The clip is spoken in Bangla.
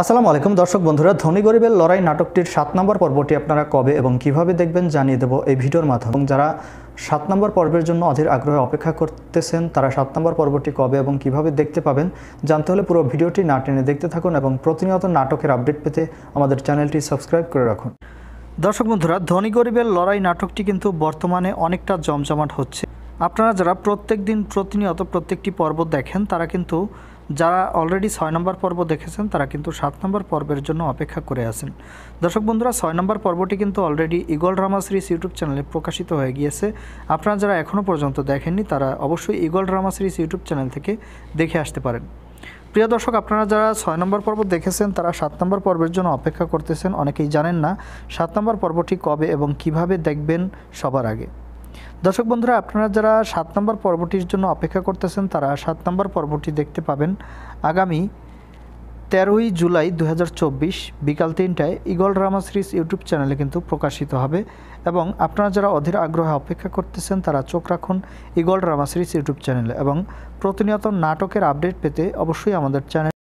আসসালামু আলাইকুম দর্শক বন্ধুরা ধনী গরিবের লড়াই নাটকটির সাত নম্বর পর্বটি আপনারা কবে এবং কিভাবে দেখবেন জানিয়ে দেব এই ভিডিওর মাধ্যমে এবং যারা সাত নম্বর পর্বের জন্য অধীর আগ্রহে অপেক্ষা করতেছেন তারা সাত নম্বর পর্বটি কবে এবং কিভাবে দেখতে পাবেন জানতে হলে পুরো ভিডিওটি না টেনে দেখতে থাকুন এবং প্রতিনিয়ত নাটকের আপডেট পেতে আমাদের চ্যানেলটি সাবস্ক্রাইব করে রাখুন দর্শক বন্ধুরা ধনী গরিবের লড়াই নাটকটি কিন্তু বর্তমানে অনেকটা জমজমাট হচ্ছে আপনারা যারা প্রত্যেক দিন প্রতিনিয়ত প্রত্যেকটি পর্ব দেখেন তারা কিন্তু যারা অলরেডি ছয় নম্বর পর্ব দেখেছেন তারা কিন্তু সাত নম্বর পর্বের জন্য অপেক্ষা করে আছেন দর্শক বন্ধুরা ছয় নম্বর পর্বটি কিন্তু already eagle drama series YouTube চ্যানেলে প্রকাশিত হয়ে গিয়েছে আপনারা যারা এখনও পর্যন্ত দেখেননি তারা অবশ্যই eagle drama series YouTube channel থেকে দেখে আসতে পারেন প্রিয় দর্শক আপনারা যারা ছয় নম্বর পর্ব দেখেছেন তারা সাত নম্বর পর্বের জন্য অপেক্ষা করতেছেন অনেকেই জানেন না সাত নম্বর পর্বটি কবে এবং কিভাবে দেখবেন সবার আগে দর্শক বন্ধুরা আপনারা যারা সাত নম্বর পর্বটির জন্য অপেক্ষা করতেছেন তারা সাত নম্বর পর্বটি দেখতে পাবেন আগামী তেরোই জুলাই দু হাজার বিকাল তিনটায় ইগল ড্রামা সিরিজ ইউটিউব চ্যানেলে কিন্তু প্রকাশিত হবে এবং আপনারা যারা অধীর আগ্রহে অপেক্ষা করতেছেন তারা চোখ রাখুন ইগল ড্রামা সিরিজ ইউটিউব চ্যানেলে এবং প্রতিনিয়ত নাটকের আপডেট পেতে অবশ্যই আমাদের চ্যানেল